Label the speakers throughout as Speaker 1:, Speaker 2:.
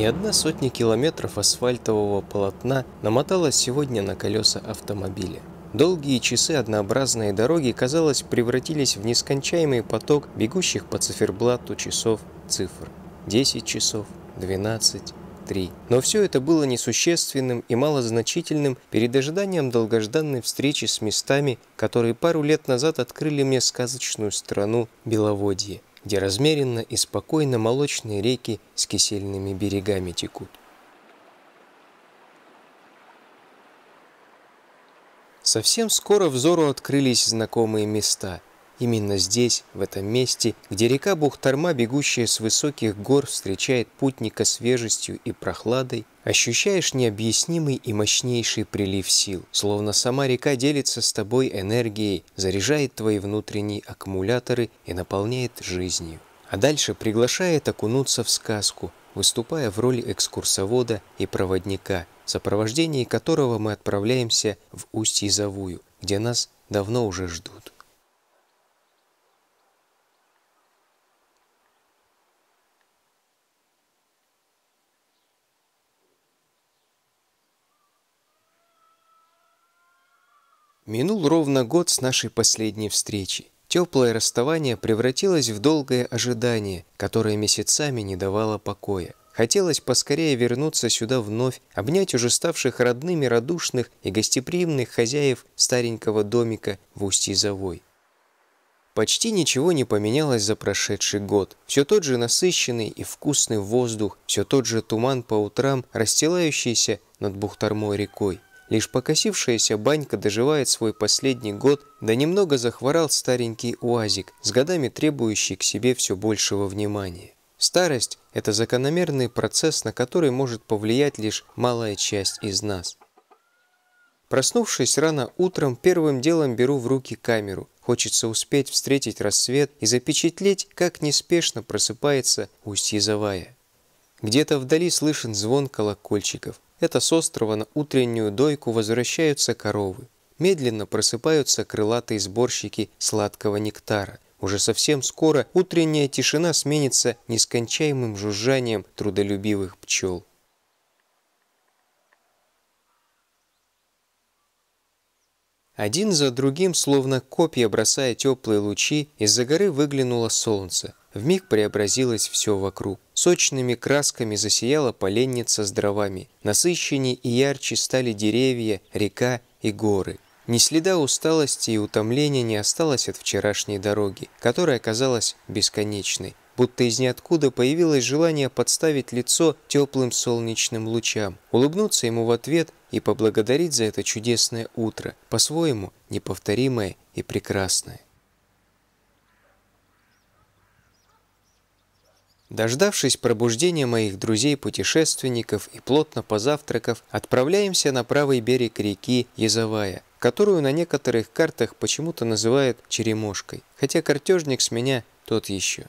Speaker 1: Не одна сотня километров асфальтового полотна намоталась сегодня на колеса автомобиля. Долгие часы однообразной дороги, казалось, превратились в нескончаемый поток бегущих по циферблату часов цифр. 10 часов, 12, 3. Но все это было несущественным и малозначительным перед ожиданием долгожданной встречи с местами, которые пару лет назад открыли мне сказочную страну Беловодье где размеренно и спокойно молочные реки с кисельными берегами текут. Совсем скоро взору открылись знакомые места – Именно здесь, в этом месте, где река Бухтарма, бегущая с высоких гор, встречает путника свежестью и прохладой, ощущаешь необъяснимый и мощнейший прилив сил, словно сама река делится с тобой энергией, заряжает твои внутренние аккумуляторы и наполняет жизнью. А дальше приглашает окунуться в сказку, выступая в роли экскурсовода и проводника, в сопровождении которого мы отправляемся в устье Завую, где нас давно уже ждут. Минул ровно год с нашей последней встречи. Теплое расставание превратилось в долгое ожидание, которое месяцами не давало покоя. Хотелось поскорее вернуться сюда вновь, обнять уже ставших родными радушных и гостеприимных хозяев старенького домика в Устье-Завой. Почти ничего не поменялось за прошедший год. Все тот же насыщенный и вкусный воздух, все тот же туман по утрам, расстилающийся над Бухтармой рекой. Лишь покосившаяся банька доживает свой последний год, да немного захворал старенький уазик, с годами требующий к себе все большего внимания. Старость – это закономерный процесс, на который может повлиять лишь малая часть из нас. Проснувшись рано утром, первым делом беру в руки камеру. Хочется успеть встретить рассвет и запечатлеть, как неспешно просыпается Устьезовая. Где-то вдали слышен звон колокольчиков. Это с острова на утреннюю дойку возвращаются коровы. Медленно просыпаются крылатые сборщики сладкого нектара. Уже совсем скоро утренняя тишина сменится нескончаемым жужжанием трудолюбивых пчел. Один за другим, словно копья бросая теплые лучи, из-за горы выглянуло солнце. Вмиг преобразилось все вокруг. Сочными красками засияла поленница с дровами. Насыщеннее и ярче стали деревья, река и горы. Ни следа усталости и утомления не осталось от вчерашней дороги, которая казалась бесконечной. Будто из ниоткуда появилось желание подставить лицо теплым солнечным лучам, улыбнуться ему в ответ и поблагодарить за это чудесное утро, по-своему неповторимое и прекрасное. Дождавшись пробуждения моих друзей-путешественников и плотно позавтракав, отправляемся на правый берег реки Язовая, которую на некоторых картах почему-то называют Черемошкой, хотя картежник с меня тот еще.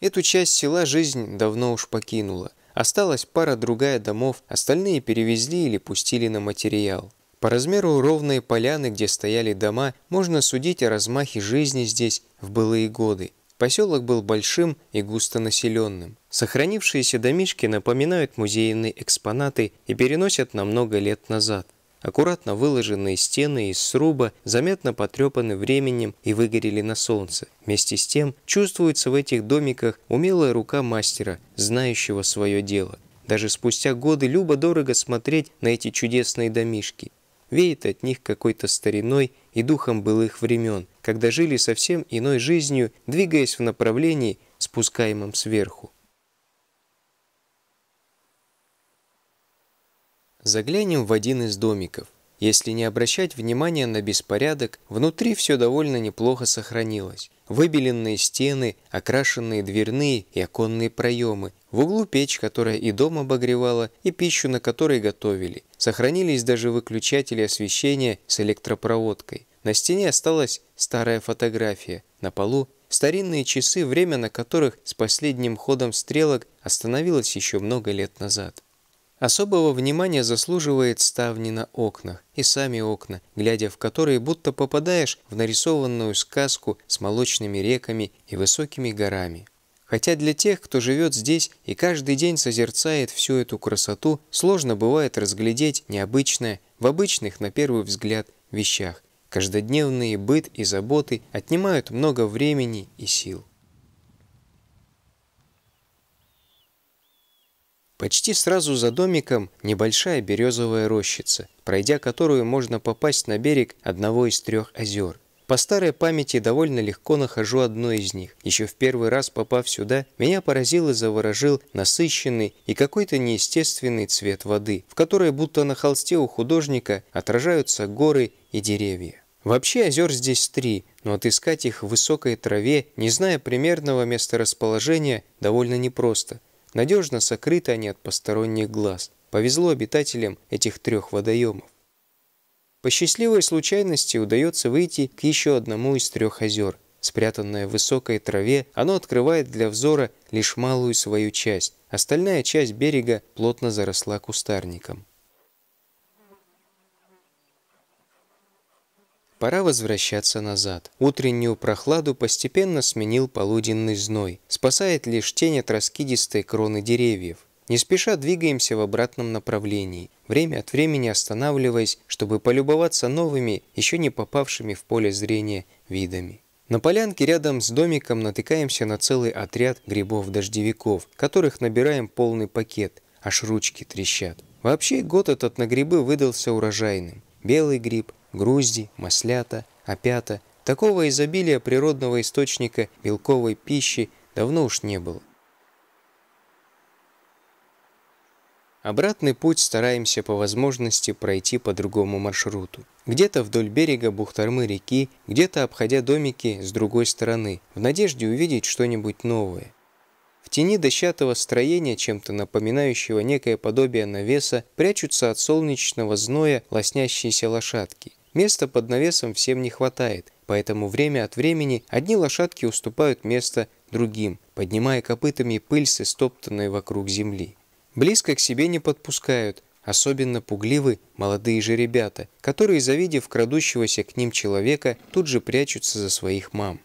Speaker 1: Эту часть села жизнь давно уж покинула. Осталась пара-другая домов, остальные перевезли или пустили на материал. По размеру ровные поляны, где стояли дома, можно судить о размахе жизни здесь в былые годы, Поселок был большим и густонаселенным. Сохранившиеся домишки напоминают музейные экспонаты и переносят на много лет назад. Аккуратно выложенные стены из сруба заметно потрепаны временем и выгорели на солнце. Вместе с тем чувствуется в этих домиках умелая рука мастера, знающего свое дело. Даже спустя годы любо-дорого смотреть на эти чудесные домишки веет от них какой-то стариной и духом былых времен, когда жили совсем иной жизнью, двигаясь в направлении, спускаемом сверху. Заглянем в один из домиков. Если не обращать внимания на беспорядок, внутри все довольно неплохо сохранилось выбеленные стены, окрашенные дверные и оконные проемы, в углу печь, которая и дом обогревала, и пищу, на которой готовили. Сохранились даже выключатели освещения с электропроводкой. На стене осталась старая фотография, на полу старинные часы, время на которых с последним ходом стрелок остановилось еще много лет назад. Особого внимания заслуживает ставни на окнах и сами окна, глядя в которые будто попадаешь в нарисованную сказку с молочными реками и высокими горами. Хотя для тех, кто живет здесь и каждый день созерцает всю эту красоту, сложно бывает разглядеть необычное в обычных, на первый взгляд, вещах. Каждодневные быт и заботы отнимают много времени и сил. Почти сразу за домиком небольшая березовая рощица, пройдя которую можно попасть на берег одного из трех озер. По старой памяти довольно легко нахожу одно из них. Еще в первый раз попав сюда, меня поразил и заворожил насыщенный и какой-то неестественный цвет воды, в которой будто на холсте у художника отражаются горы и деревья. Вообще озер здесь три, но отыскать их в высокой траве, не зная примерного месторасположения, довольно непросто – Надежно сокрыты они от посторонних глаз. Повезло обитателям этих трех водоемов. По счастливой случайности удается выйти к еще одному из трех озер. Спрятанное в высокой траве, оно открывает для взора лишь малую свою часть. Остальная часть берега плотно заросла кустарником. Пора возвращаться назад. Утреннюю прохладу постепенно сменил полуденный зной. Спасает лишь тень от раскидистой кроны деревьев. Не спеша двигаемся в обратном направлении, время от времени останавливаясь, чтобы полюбоваться новыми, еще не попавшими в поле зрения видами. На полянке рядом с домиком натыкаемся на целый отряд грибов-дождевиков, которых набираем полный пакет, аж ручки трещат. Вообще год этот на грибы выдался урожайным. Белый гриб, грузди, маслята, опята. Такого изобилия природного источника белковой пищи давно уж не было. Обратный путь стараемся по возможности пройти по другому маршруту. Где-то вдоль берега бухтармы реки, где-то обходя домики с другой стороны, в надежде увидеть что-нибудь новое. В тени дощатого строения, чем-то напоминающего некое подобие навеса, прячутся от солнечного зноя лоснящиеся лошадки. Места под навесом всем не хватает, поэтому время от времени одни лошадки уступают место другим, поднимая копытами пыль с истоптанной вокруг земли. Близко к себе не подпускают, особенно пугливы молодые же ребята, которые, завидев крадущегося к ним человека, тут же прячутся за своих мам.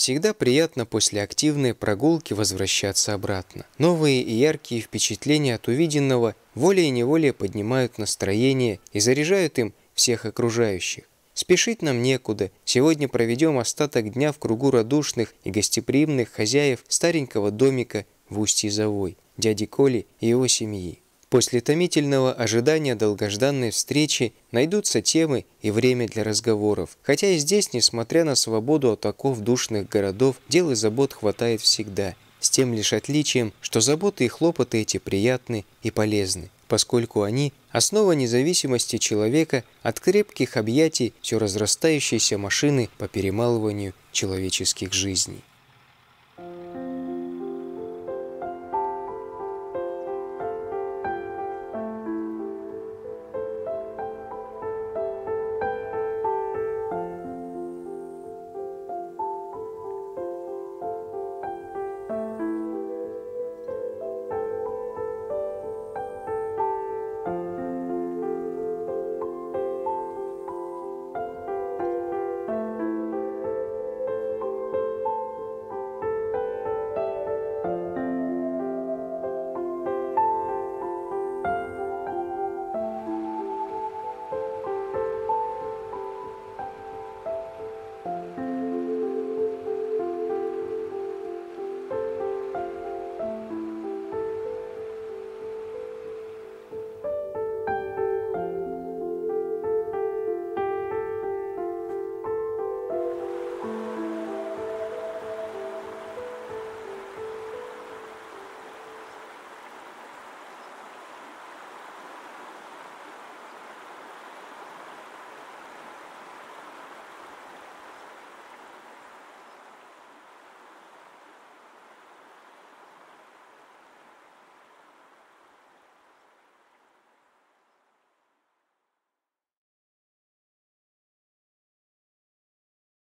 Speaker 1: Всегда приятно после активной прогулки возвращаться обратно. Новые и яркие впечатления от увиденного волей-неволей поднимают настроение и заряжают им всех окружающих. Спешить нам некуда. Сегодня проведем остаток дня в кругу радушных и гостеприимных хозяев старенького домика в устье Завой, дяди Коли и его семьи. После томительного ожидания долгожданной встречи найдутся темы и время для разговоров. Хотя и здесь, несмотря на свободу от оков душных городов, дел и забот хватает всегда. С тем лишь отличием, что заботы и хлопоты эти приятны и полезны, поскольку они – основа независимости человека от крепких объятий все разрастающейся машины по перемалыванию человеческих жизней.